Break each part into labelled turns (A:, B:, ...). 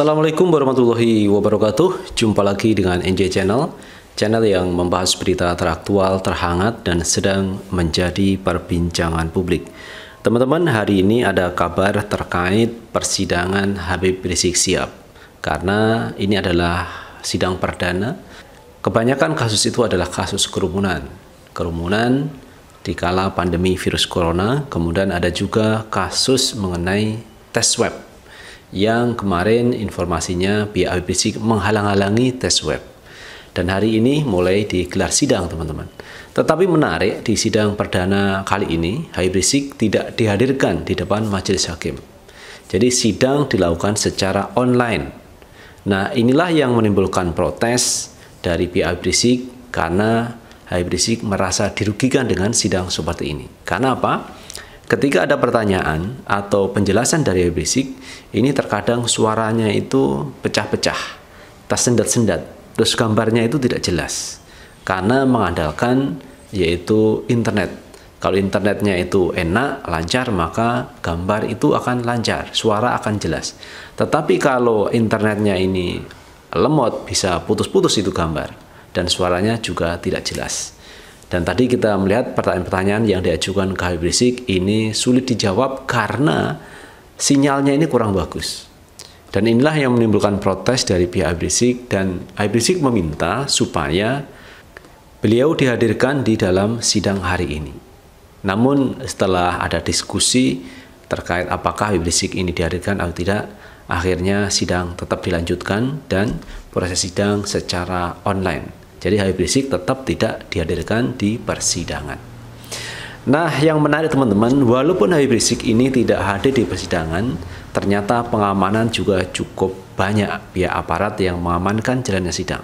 A: Assalamualaikum warahmatullahi wabarakatuh. Jumpa lagi dengan NJ Channel, channel yang membahas berita teraktual, terhangat, dan sedang menjadi perbincangan publik. Teman-teman, hari ini ada kabar terkait persidangan Habib Rizik Siap. Karena ini adalah sidang perdana, kebanyakan kasus itu adalah kasus kerumunan. Kerumunan di kala pandemi virus corona, kemudian ada juga kasus mengenai tes swab yang kemarin informasinya pihak Habib Rizik menghalang-halangi tes web. Dan hari ini mulai digelar sidang teman-teman. Tetapi menarik di sidang perdana kali ini Habib Rizik tidak dihadirkan di depan majelis hakim. Jadi sidang dilakukan secara online. Nah inilah yang menimbulkan protes dari pihak Habib Rizik karena Habib Rizik merasa dirugikan dengan sidang seperti ini. Karena apa? Ketika ada pertanyaan atau penjelasan dari Basic, ini terkadang suaranya itu pecah-pecah, tersendat-sendat, terus gambarnya itu tidak jelas. Karena mengandalkan yaitu internet. Kalau internetnya itu enak, lancar, maka gambar itu akan lancar, suara akan jelas. Tetapi kalau internetnya ini lemot, bisa putus-putus itu gambar, dan suaranya juga tidak jelas. Dan tadi kita melihat pertanyaan-pertanyaan yang diajukan ke Habib Rizik ini sulit dijawab karena sinyalnya ini kurang bagus. Dan inilah yang menimbulkan protes dari pihak Habib Rizik dan Habib Rizik meminta supaya beliau dihadirkan di dalam sidang hari ini. Namun setelah ada diskusi terkait apakah Habib Rizik ini dihadirkan atau tidak, akhirnya sidang tetap dilanjutkan dan proses sidang secara online. Jadi Habib Rizik tetap tidak dihadirkan di persidangan. Nah, yang menarik teman-teman, walaupun Habib Rizik ini tidak hadir di persidangan, ternyata pengamanan juga cukup banyak pihak aparat yang mengamankan jalannya sidang.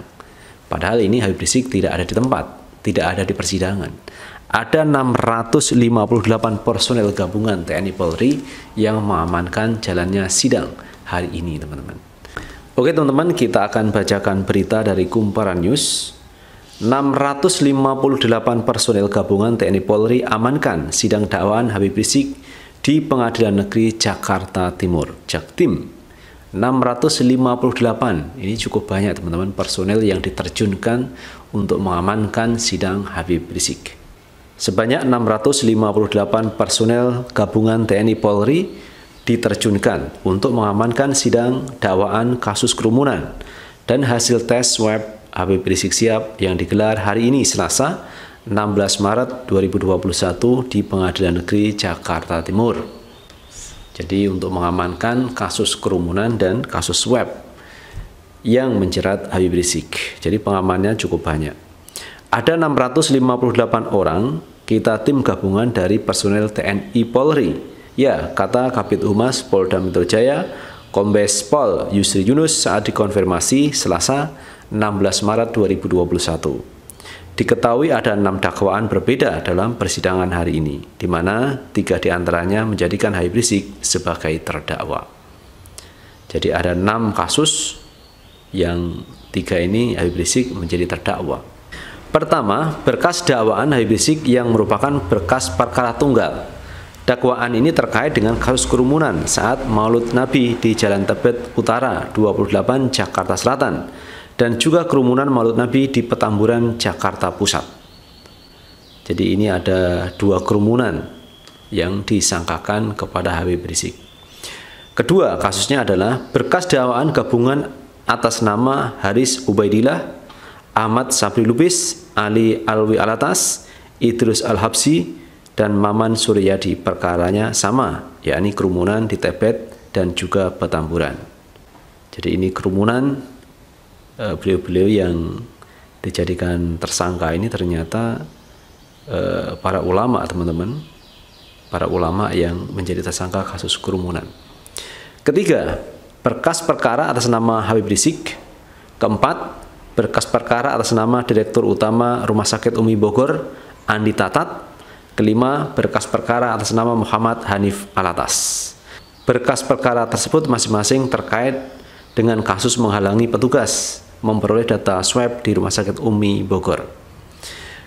A: Padahal ini Habib Rizik tidak ada di tempat, tidak ada di persidangan. Ada 658 personel gabungan TNI Polri yang mengamankan jalannya sidang hari ini, teman-teman. Oke, teman-teman, kita akan bacakan berita dari Kumparan News. 658 personel gabungan TNI Polri amankan sidang dakwaan Habib Rizik di Pengadilan Negeri Jakarta Timur, Jaktim. 658, ini cukup banyak teman-teman personel yang diterjunkan untuk mengamankan sidang Habib Rizik. Sebanyak 658 personel gabungan TNI Polri diterjunkan untuk mengamankan sidang dakwaan kasus kerumunan dan hasil tes swab Habib Rizik Siap yang digelar hari ini Selasa 16 Maret 2021 di Pengadilan Negeri Jakarta Timur. Jadi untuk mengamankan kasus kerumunan dan kasus web yang menjerat Habib Rizik. Jadi pengamannya cukup banyak. Ada 658 orang kita tim gabungan dari personel TNI Polri. Ya, kata Kabit Humas Polda Metro Jaya, Kombes Pol Yusri Yunus saat dikonfirmasi Selasa 16 Maret 2021. Diketahui ada enam dakwaan berbeda dalam persidangan hari ini, di mana tiga diantaranya menjadikan Habib Rizik sebagai terdakwa. Jadi ada enam kasus yang tiga ini Habib Rizik menjadi terdakwa. Pertama, berkas dakwaan Habib Rizik yang merupakan berkas perkara tunggal. Dakwaan ini terkait dengan kasus kerumunan saat Maulud Nabi di Jalan Tebet Utara 28 Jakarta Selatan dan juga kerumunan Maulid Nabi di Petamburan Jakarta Pusat. Jadi ini ada dua kerumunan yang disangkakan kepada Habib Rizik. Kedua kasusnya adalah berkas dakwaan gabungan atas nama Haris Ubaidillah, Ahmad Sabri Lubis, Ali Alwi Alatas, Idrus Al-Habsi, dan Maman Suryadi perkaranya sama, yakni kerumunan di Tebet dan juga Petamburan. Jadi ini kerumunan Eh, beliau-beliau yang dijadikan tersangka ini ternyata eh, para ulama teman-teman para ulama yang menjadi tersangka kasus kerumunan ketiga berkas perkara atas nama Habib Rizik keempat berkas perkara atas nama Direktur Utama Rumah Sakit Umi Bogor Andi Tatat kelima berkas perkara atas nama Muhammad Hanif Alatas berkas perkara tersebut masing-masing terkait dengan kasus menghalangi petugas memperoleh data swab di Rumah Sakit Umi Bogor.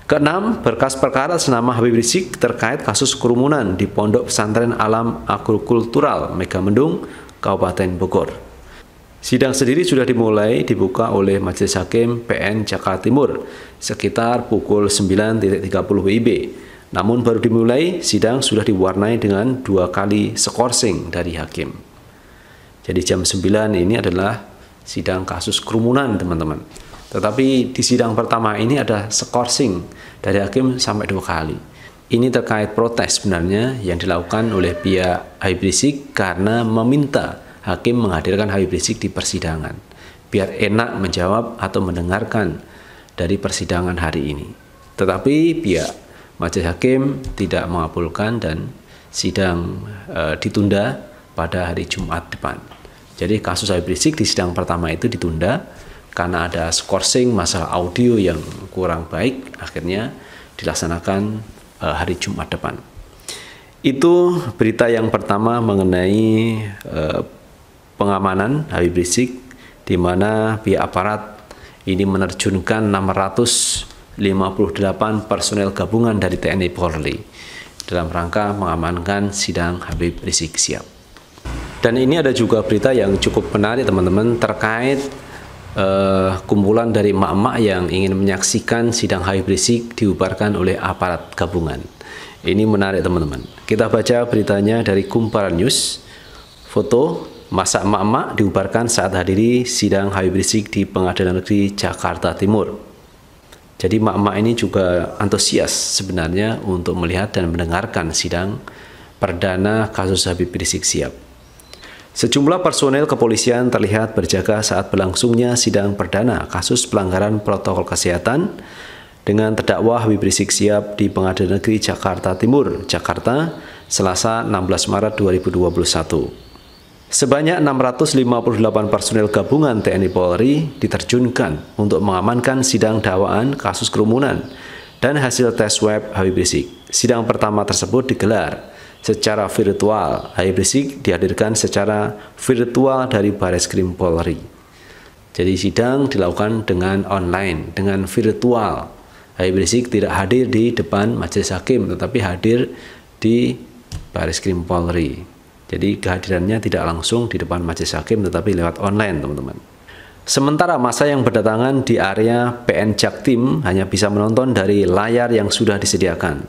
A: Keenam, berkas perkara senama Habib Rizik terkait kasus kerumunan di Pondok Pesantren Alam Agrokultural Megamendung, Kabupaten Bogor. Sidang sendiri sudah dimulai dibuka oleh Majelis Hakim PN Jakarta Timur sekitar pukul 9.30 WIB. Namun baru dimulai, sidang sudah diwarnai dengan dua kali skorsing dari hakim. Jadi jam 9 ini adalah sidang kasus kerumunan teman-teman. Tetapi di sidang pertama ini ada skorsing dari hakim sampai dua kali. Ini terkait protes sebenarnya yang dilakukan oleh pihak Habib Rizik karena meminta hakim menghadirkan Habib Rizik di persidangan biar enak menjawab atau mendengarkan dari persidangan hari ini. Tetapi pihak majelis hakim tidak mengabulkan dan sidang e, ditunda pada hari Jumat depan. Jadi kasus Habib Rizik di sidang pertama itu ditunda karena ada skorsing masalah audio yang kurang baik akhirnya dilaksanakan eh, hari Jumat depan. Itu berita yang pertama mengenai eh, pengamanan Habib Rizik di mana pihak aparat ini menerjunkan 658 personel gabungan dari TNI Polri dalam rangka mengamankan sidang Habib Rizik siap. Dan ini ada juga berita yang cukup menarik teman-teman terkait uh, kumpulan dari emak-emak yang ingin menyaksikan sidang Habib Rizik dibubarkan oleh aparat gabungan. Ini menarik teman-teman. Kita baca beritanya dari Kumparan News. Foto masa emak-emak dibubarkan saat hadiri sidang Habib Rizik di Pengadilan Negeri Jakarta Timur. Jadi emak-emak ini juga antusias sebenarnya untuk melihat dan mendengarkan sidang perdana kasus Habib Rizik siap. Sejumlah personel kepolisian terlihat berjaga saat berlangsungnya sidang perdana kasus pelanggaran protokol kesehatan dengan terdakwa Habib Rizik siap di Pengadilan Negeri Jakarta Timur, Jakarta, Selasa 16 Maret 2021. Sebanyak 658 personel gabungan TNI Polri diterjunkan untuk mengamankan sidang dakwaan kasus kerumunan dan hasil tes web Habib Rizik. Sidang pertama tersebut digelar secara virtual. Habib Rizik dihadirkan secara virtual dari Baris Krim Polri. Jadi sidang dilakukan dengan online, dengan virtual. Habib Rizik tidak hadir di depan majelis hakim, tetapi hadir di Baris Krim Polri. Jadi kehadirannya tidak langsung di depan majelis hakim, tetapi lewat online, teman-teman. Sementara masa yang berdatangan di area PN Jaktim hanya bisa menonton dari layar yang sudah disediakan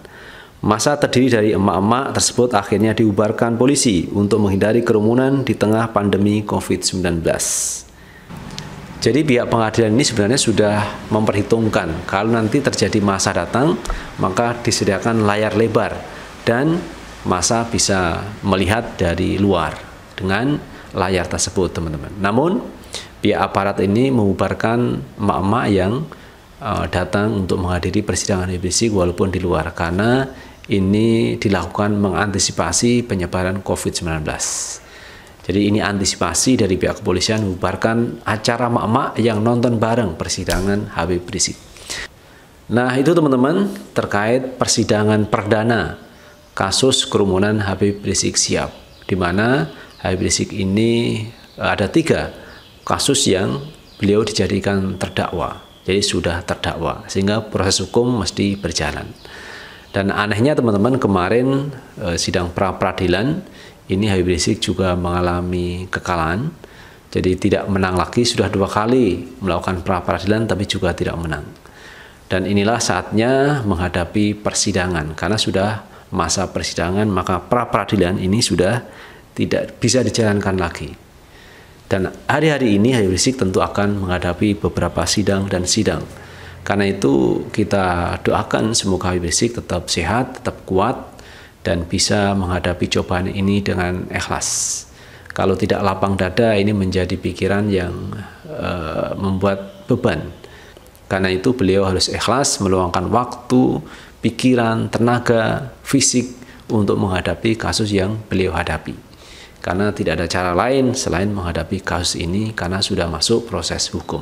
A: Masa terdiri dari emak-emak tersebut akhirnya diubarkan polisi untuk menghindari kerumunan di tengah pandemi COVID-19. Jadi pihak pengadilan ini sebenarnya sudah memperhitungkan kalau nanti terjadi masa datang, maka disediakan layar lebar dan masa bisa melihat dari luar dengan layar tersebut, teman-teman. Namun pihak aparat ini mengubarkan emak-emak yang uh, datang untuk menghadiri persidangan IBC walaupun di luar karena ini dilakukan mengantisipasi penyebaran COVID-19. Jadi ini antisipasi dari pihak kepolisian membubarkan acara mak-mak yang nonton bareng persidangan Habib Rizik. Nah itu teman-teman terkait persidangan perdana kasus kerumunan Habib Rizik Siap, di mana Habib Rizik ini eh, ada tiga kasus yang beliau dijadikan terdakwa, jadi sudah terdakwa, sehingga proses hukum mesti berjalan. Dan anehnya teman-teman kemarin e, sidang pra peradilan ini Habib Rizik juga mengalami kekalahan. Jadi tidak menang lagi sudah dua kali melakukan pra peradilan tapi juga tidak menang. Dan inilah saatnya menghadapi persidangan karena sudah masa persidangan maka pra peradilan ini sudah tidak bisa dijalankan lagi. Dan hari-hari ini Habib Rizik tentu akan menghadapi beberapa sidang dan sidang karena itu kita doakan semoga Habib Rizik tetap sehat, tetap kuat, dan bisa menghadapi cobaan ini dengan ikhlas. Kalau tidak lapang dada, ini menjadi pikiran yang uh, membuat beban. Karena itu, beliau harus ikhlas meluangkan waktu, pikiran, tenaga, fisik untuk menghadapi kasus yang beliau hadapi. Karena tidak ada cara lain selain menghadapi kasus ini, karena sudah masuk proses hukum.